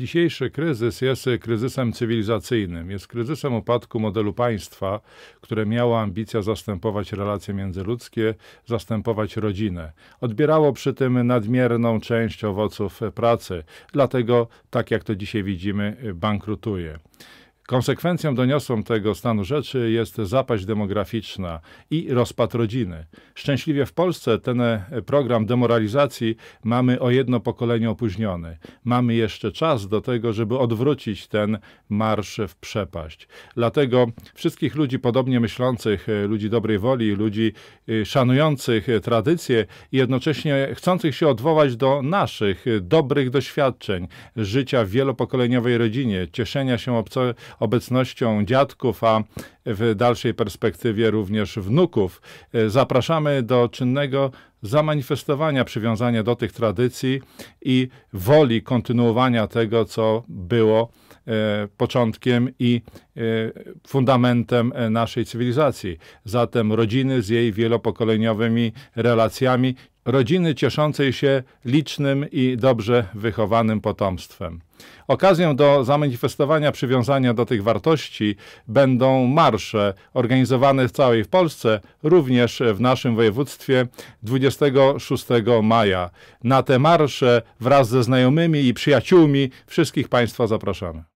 Dzisiejszy kryzys jest kryzysem cywilizacyjnym, jest kryzysem upadku modelu państwa, które miało ambicja zastępować relacje międzyludzkie, zastępować rodzinę. Odbierało przy tym nadmierną część owoców pracy, dlatego, tak jak to dzisiaj widzimy, bankrutuje. Konsekwencją doniosłą tego stanu rzeczy jest zapaść demograficzna i rozpad rodziny. Szczęśliwie w Polsce ten e, program demoralizacji mamy o jedno pokolenie opóźniony. Mamy jeszcze czas do tego, żeby odwrócić ten marsz w przepaść. Dlatego wszystkich ludzi podobnie myślących, e, ludzi dobrej woli, ludzi e, szanujących tradycje i jednocześnie chcących się odwołać do naszych dobrych doświadczeń, życia w wielopokoleniowej rodzinie, cieszenia się obco obecnością dziadków, a w dalszej perspektywie również wnuków. E, zapraszamy do czynnego zamanifestowania przywiązania do tych tradycji i woli kontynuowania tego, co było e, początkiem i e, fundamentem naszej cywilizacji. Zatem rodziny z jej wielopokoleniowymi relacjami rodziny cieszącej się licznym i dobrze wychowanym potomstwem. Okazją do zamanifestowania przywiązania do tych wartości będą marsze organizowane w całej Polsce, również w naszym województwie 26 maja. Na te marsze wraz ze znajomymi i przyjaciółmi wszystkich Państwa zapraszamy.